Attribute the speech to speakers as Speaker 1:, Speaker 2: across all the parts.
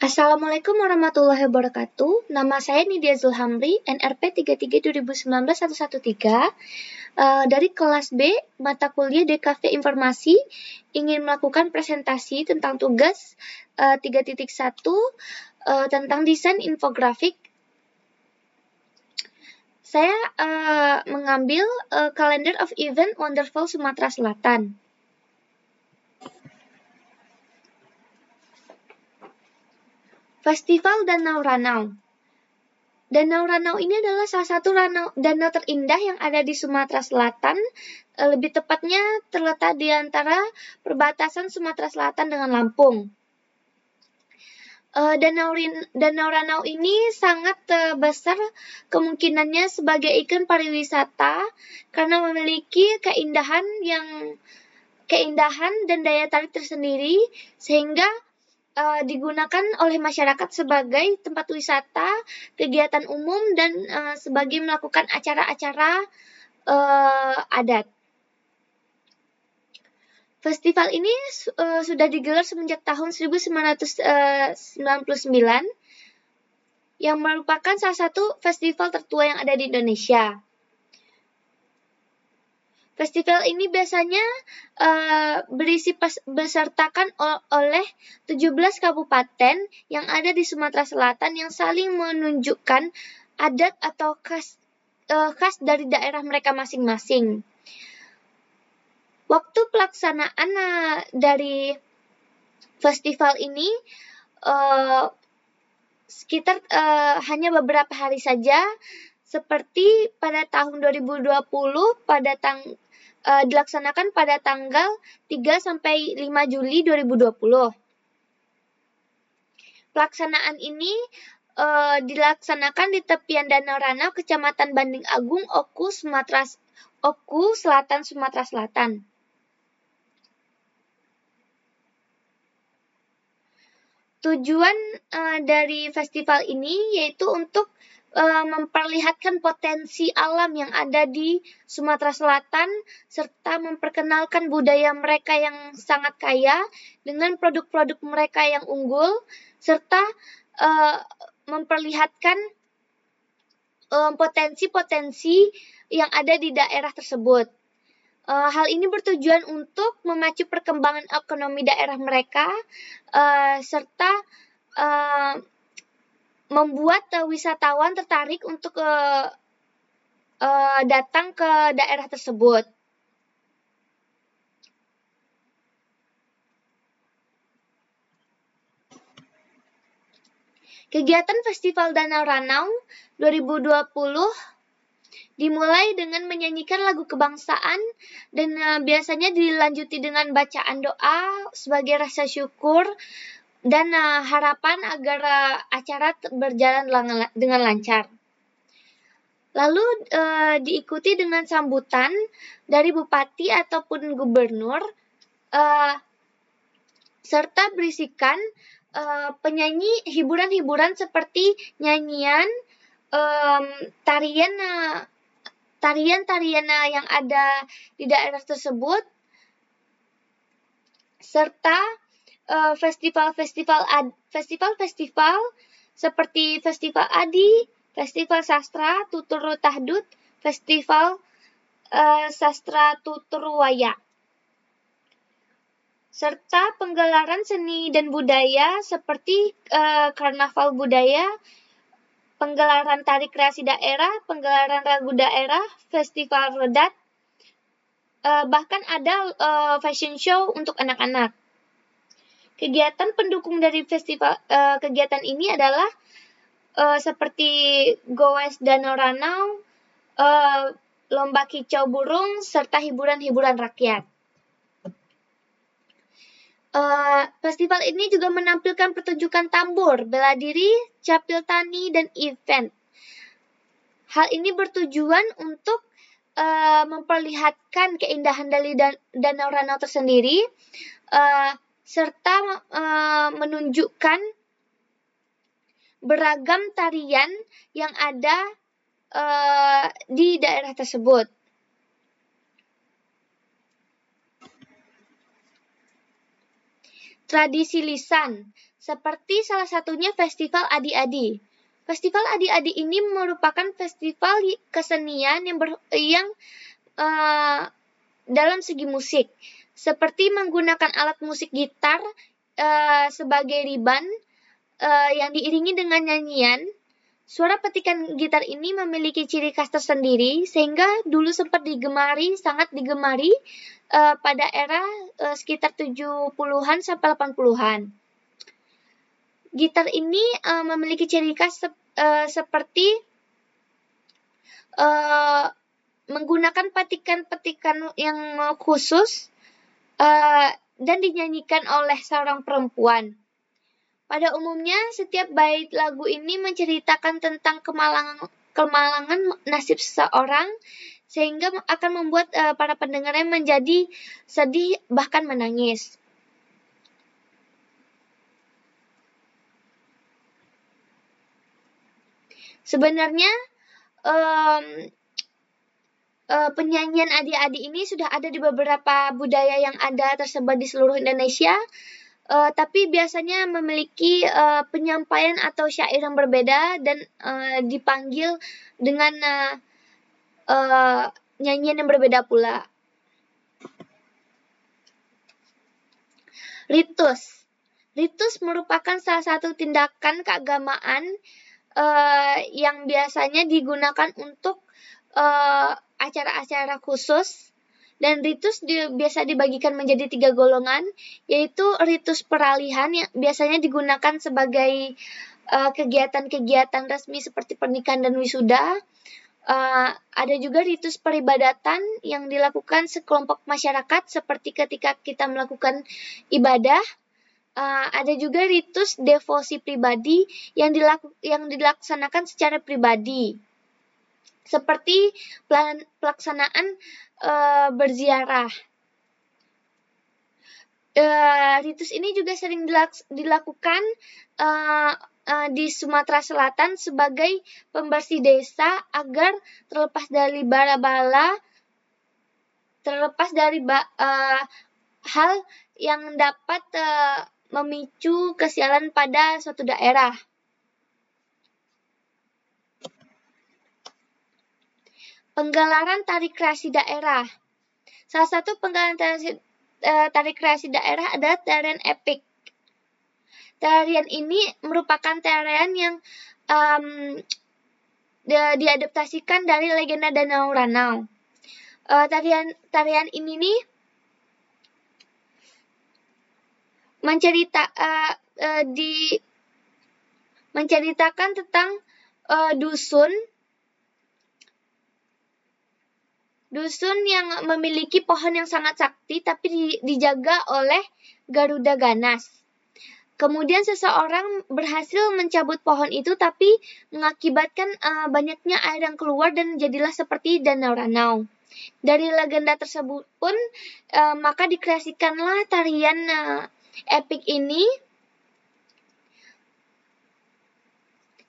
Speaker 1: Assalamualaikum warahmatullahi wabarakatuh. Nama saya Nidia Zulhamri, NRP 33-2019-113, eh, dari kelas B, mata kuliah DKV Informasi, ingin melakukan presentasi tentang tugas uh, eh, 3.1 eh, tentang desain infografik. Saya uh, mengambil uh, Calendar of Event Wonderful Sumatera Selatan. Festival Danau Ranau. Danau Ranau ini adalah salah satu ranau, danau terindah yang ada di Sumatera Selatan, eh, lebih tepatnya terletak di antara perbatasan Sumatera Selatan dengan Lampung. Eh, danau, danau Ranau ini sangat besar kemungkinannya sebagai ikon pariwisata karena memiliki keindahan yang keindahan dan daya tarik tersendiri sehingga uh, digunakan oleh masyarakat sebagai tempat wisata, kegiatan umum, dan uh, sebagai melakukan acara-acara uh, adat. Festival ini uh, sudah digelar semenjak tahun 1999 yang merupakan salah satu festival tertua yang ada di Indonesia. Festival ini biasanya uh, berisi besertakan oleh 17 kabupaten yang ada di Sumatera Selatan yang saling menunjukkan adat atau khas uh, khas dari daerah mereka masing-masing. Waktu pelaksanaan uh, dari festival ini uh, sekitar uh, hanya beberapa hari saja seperti pada tahun 2020 pada tang uh, dilaksanakan pada tanggal 3 sampai 5 Juli 2020. Pelaksanaan ini uh, dilaksanakan di tepian Danau Ranau, Kecamatan Banding Agung, Oku, Sumatera Oku, Selatan, Sumatera Selatan. Tujuan uh, dari festival ini yaitu untuk Eh, memperlihatkan potensi alam yang ada di Sumatera Selatan serta memperkenalkan budaya mereka yang sangat kaya dengan produk-produk mereka yang unggul serta uh, memperlihatkan eh, potensi-potensi yang ada di daerah tersebut. Uh, hal ini bertujuan untuk memacu perkembangan ekonomi daerah mereka uh, serta uh, membuat uh, wisatawan tertarik untuk uh, uh, datang ke daerah tersebut. Kegiatan Festival Danau Ranau 2020 dimulai dengan menyanyikan lagu kebangsaan dan biasanya dilanjuti dengan bacaan doa sebagai rasa syukur dan uh, harapan agar uh, acara berjalan dengan lancar. Lalu uh, diikuti dengan sambutan dari bupati ataupun gubernur uh, serta berisikan uh, penyanyi hiburan-hiburan seperti nyanyian, um, tarian tarian-tarian yang ada di daerah tersebut serta Eh, festival-festival uh, festival-festival seperti Festival Adi, Festival Sastra Tutur Tahdud, Festival uh, Sastra Tutur Waya. Serta penggelaran seni dan budaya seperti uh, Karnaval Budaya, penggelaran tari kreasi daerah, penggelaran lagu daerah, Festival Redat, uh, bahkan ada uh, fashion show untuk anak-anak. Kegiatan pendukung dari festival uh, kegiatan ini adalah uh, seperti goes dan ranau, uh, lomba kicau burung serta hiburan-hiburan rakyat. Uh, festival ini juga menampilkan pertunjukan tambur, bela diri, capil tani, dan event. Hal ini bertujuan untuk uh, memperlihatkan keindahan dari dan danau ranau tersendiri, uh, serta e, menunjukkan beragam tarian yang ada e, di daerah tersebut. Tradisi lisan, seperti salah satunya festival adi-adi. Festival adi-adi ini merupakan festival kesenian yang ber, yang uh, dalam segi musik, seperti menggunakan alat musik gitar e, sebagai riban e, yang diiringi dengan nyanyian. Suara petikan gitar ini memiliki ciri khas tersendiri sehingga dulu sempat digemari, sangat digemari e, pada era e, sekitar 70-an sampai 80-an. Gitar ini e, memiliki ciri khas sep, e, seperti E, menggunakan petikan-petikan yang khusus uh, dan dinyanyikan oleh seorang perempuan. Pada umumnya, setiap bait lagu ini menceritakan tentang kemalangan, kemalangan nasib seseorang, sehingga akan membuat uh, para pendengarnya menjadi sedih, bahkan menangis. Sebenarnya, um, Eh, penyanyian adik-adik ini sudah ada di beberapa budaya yang ada tersebar di seluruh Indonesia, uh, tapi biasanya memiliki uh, penyampaian atau syair yang berbeda dan uh, dipanggil dengan uh, uh, nyanyian yang berbeda pula. Ritus Ritus merupakan salah satu tindakan keagamaan uh, yang biasanya digunakan untuk uh, acara-acara khusus dan ritus di, biasa dibagikan menjadi tiga golongan yaitu ritus peralihan yang biasanya digunakan sebagai eh, kegiatan-kegiatan uh, resmi seperti pernikahan dan wisuda uh, ada juga ritus peribadatan yang dilakukan sekelompok masyarakat seperti ketika kita melakukan ibadah uh, ada juga ritus devosi pribadi yang dilaku, yang dilaksanakan secara pribadi seperti pelaksanaan e, berziarah. E, ritus ini juga sering dilakukan e, e, di Sumatera Selatan sebagai pembersih desa agar terlepas dari bala-bala, terlepas dari ba, e, hal yang dapat e, memicu kesialan pada suatu daerah. Penggelaran tari kreasi daerah. Salah satu penggelaran tari, eh, tari kreasi daerah adalah tarian epik. Tarian ini merupakan tarian yang um, diadaptasikan dari legenda Danau Ranau. Uh, tarian tarian ini nih mencerita uh, uh, di menceritakan tentang uh, dusun Dusun yang memiliki pohon yang sangat sakti tapi di, dijaga oleh Garuda Ganas. Kemudian seseorang berhasil mencabut pohon itu tapi mengakibatkan uh, banyaknya air yang keluar dan jadilah seperti danau ranau. Dari legenda tersebut pun uh, maka dikreasikanlah tarian uh, epik ini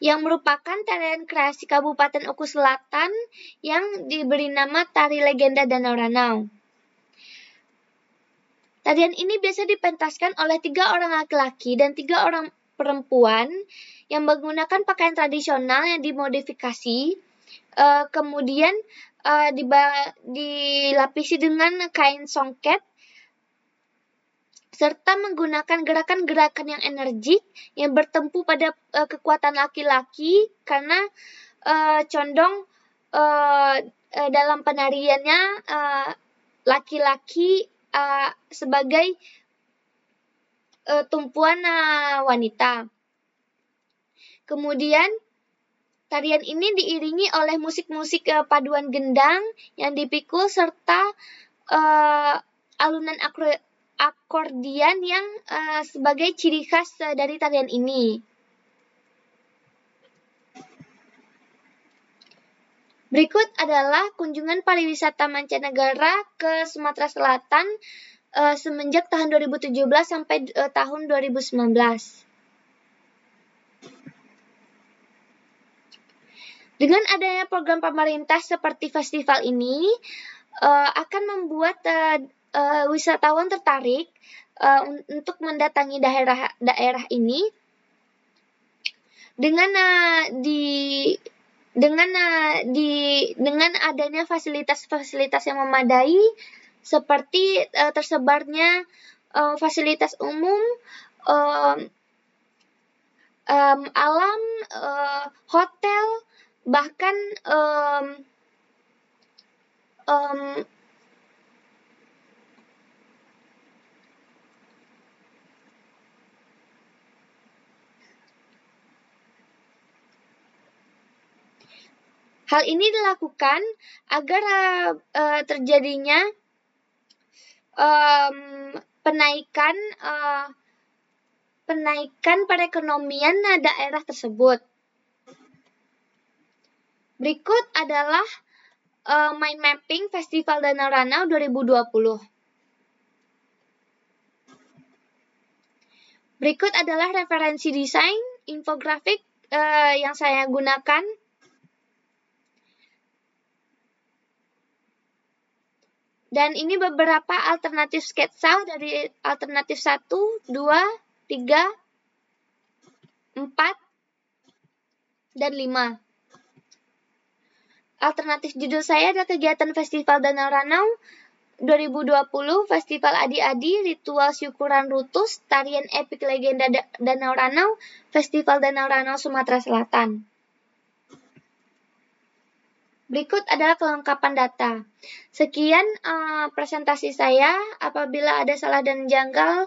Speaker 1: yang merupakan tarian kreasi Kabupaten Oku Selatan yang diberi nama Tari Legenda Danau Ranau. Tarian ini biasa dipentaskan oleh tiga orang laki-laki dan tiga orang perempuan yang menggunakan pakaian tradisional yang dimodifikasi, eh, kemudian eh, dilapisi dengan kain songket serta menggunakan gerakan-gerakan yang energik yang bertempu pada uh, kekuatan laki-laki karena uh, condong uh, uh, dalam penariannya laki-laki uh, uh, sebagai uh, tumpuan uh, wanita. Kemudian tarian ini diiringi oleh musik-musik uh, paduan gendang yang dipikul serta uh, alunan akro akordian yang uh, sebagai ciri khas uh, dari tarian ini. Berikut adalah kunjungan pariwisata mancanegara ke Sumatera Selatan uh, semenjak tahun 2017 sampai uh, tahun 2019. Dengan adanya program pemerintah seperti festival ini uh, akan membuat uh, uh, wisatawan tertarik uh, untuk mendatangi daerah daerah ini dengan uh, di dengan uh, di dengan adanya fasilitas-fasilitas yang memadai seperti uh, tersebarnya uh, fasilitas umum uh, um, alam uh, hotel bahkan um, um, Hal ini dilakukan agar uh, terjadinya um, penaikan uh, penaikan perekonomian daerah tersebut. Berikut adalah uh, mind mapping Festival Danau Ranau 2020. Berikut adalah referensi desain infografik uh, yang saya gunakan Dan ini beberapa alternatif sketsa dari alternatif 1, 2, 3, 4, dan 5. Alternatif judul saya adalah kegiatan Festival Danau Ranau 2020, Festival Adi-Adi, Ritual Syukuran Rutus, Tarian Epik Legenda Danau Ranau, Festival Danau Ranau, Sumatera Selatan. Berikut adalah kelengkapan data. Sekian uh, presentasi saya. Apabila ada salah dan janggal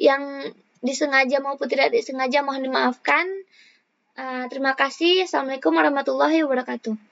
Speaker 1: yang disengaja maupun tidak disengaja mohon dimaafkan. Uh, terima kasih. Assalamualaikum warahmatullahi wabarakatuh.